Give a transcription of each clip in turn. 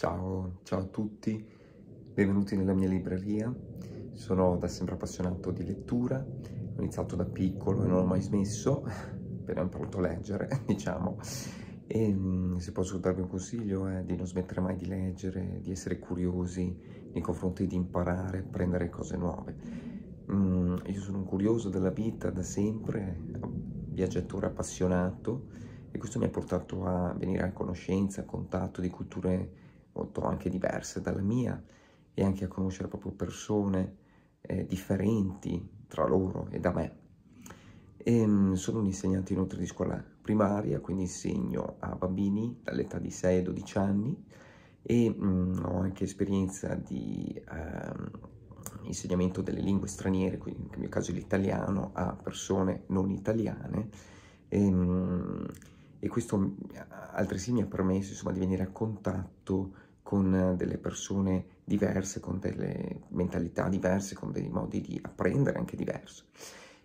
Ciao, ciao a tutti, benvenuti nella mia libreria. Sono da sempre appassionato di lettura, ho iniziato da piccolo e non ho mai smesso, appena ho imparato a leggere, diciamo. E ehm, se posso darvi un consiglio è di non smettere mai di leggere, di essere curiosi nei confronti di imparare, apprendere cose nuove. Mm, io sono un curioso della vita da sempre, viaggiatore appassionato e questo mi ha portato a venire a conoscenza, a contatto di culture molto anche diverse dalla mia e anche a conoscere proprio persone eh, differenti tra loro e da me. E, ehm, sono un insegnante inoltre di scuola primaria, quindi insegno a bambini dall'età di 6 ai 12 anni e mh, mm, ho anche esperienza di eh, insegnamento delle lingue straniere, quindi nel mio caso l'italiano, a persone non italiane e, ehm, mh, e questo altresì mi ha permesso insomma, di venire a contatto con con delle persone diverse, con delle mentalità diverse, con dei modi di apprendere anche diversi.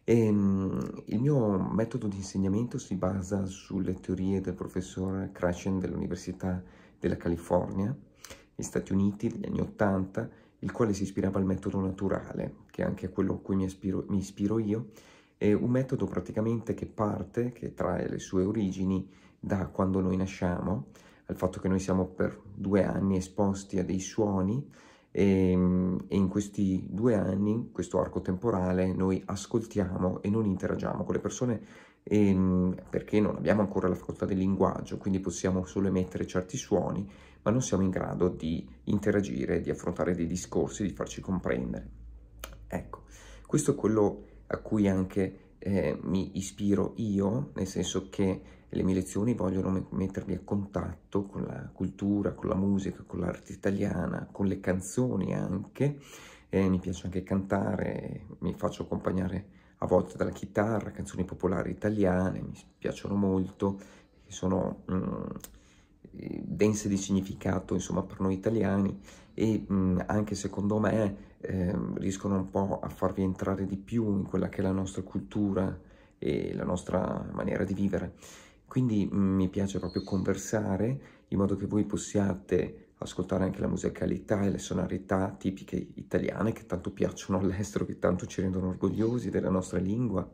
E, ehm, il mio metodo di insegnamento si basa sulle teorie del professor Krashen dell'Università della California, negli Stati Uniti, degli anni Ottanta, il quale si ispirava al metodo naturale, che è anche quello a cui mi ispiro, mi ispiro io, è un metodo praticamente che parte, che trae le sue origini da quando noi nasciamo, al fatto che noi siamo per due anni esposti a dei suoni e, ehm, e in questi due anni, in questo arco temporale, noi ascoltiamo e non interagiamo con le persone e, ehm, perché non abbiamo ancora la facoltà del linguaggio, quindi possiamo solo emettere certi suoni, ma non siamo in grado di interagire, di affrontare dei discorsi, di farci comprendere. Ecco, questo è quello a cui anche eh, mi ispiro io, nel senso che le mie lezioni vogliono mettervi a contatto con la cultura, con la musica, con l'arte italiana, con le canzoni anche. E mi piace anche cantare, mi faccio accompagnare a volte dalla chitarra, canzoni popolari italiane, mi piacciono molto, sono mh, mm, dense di significato insomma per noi italiani e mh, mm, anche secondo me eh, riescono un po' a farvi entrare di più in quella che è la nostra cultura e la nostra maniera di vivere. Quindi mm, mi piace proprio conversare in modo che voi possiate ascoltare anche la musicalità e le sonorità tipiche italiane che tanto piacciono all'estero, che tanto ci rendono orgogliosi della nostra lingua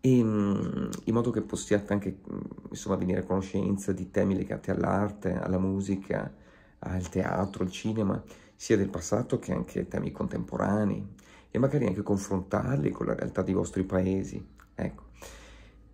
e mm, in modo che possiate anche mm, insomma venire a conoscenza di temi legati all'arte, alla musica, al teatro, al cinema, sia del passato che anche temi contemporanei e magari anche confrontarli con la realtà dei vostri paesi. Ecco.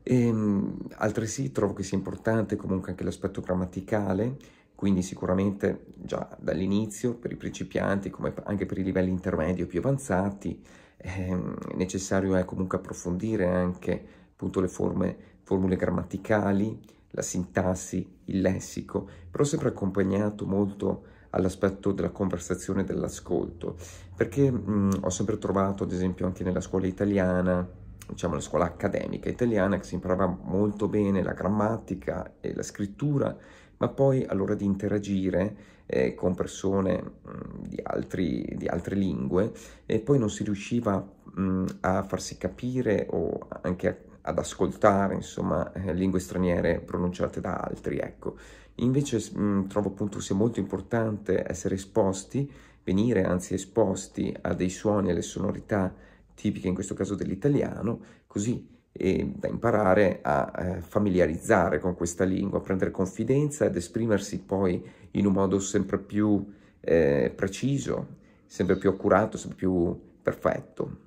E, ehm, altresì trovo che sia importante comunque anche l'aspetto grammaticale, quindi sicuramente già dall'inizio per i principianti come anche per i livelli intermedi o più avanzati ehm, è necessario è eh, comunque approfondire anche appunto le forme, formule grammaticali, la sintassi, il lessico, però sempre accompagnato molto all'aspetto della conversazione e dell'ascolto, perché mh, ho sempre trovato, ad esempio anche nella scuola italiana, diciamo, la scuola accademica italiana che si imparava molto bene la grammatica e la scrittura, ma poi all'ora di interagire eh, con persone mh, mm, di, altri, di, altre lingue e poi non si riusciva mh, mm, a farsi capire o anche a, ad ascoltare, insomma, eh, lingue straniere pronunciate da altri, ecco. Invece mh, mm, trovo appunto sia molto importante essere esposti, venire anzi esposti a dei suoni, e alle sonorità tipica in questo caso dell'italiano, così da imparare a eh, familiarizzare con questa lingua, a prendere confidenza ed esprimersi poi in un modo sempre più eh, preciso, sempre più accurato, sempre più perfetto.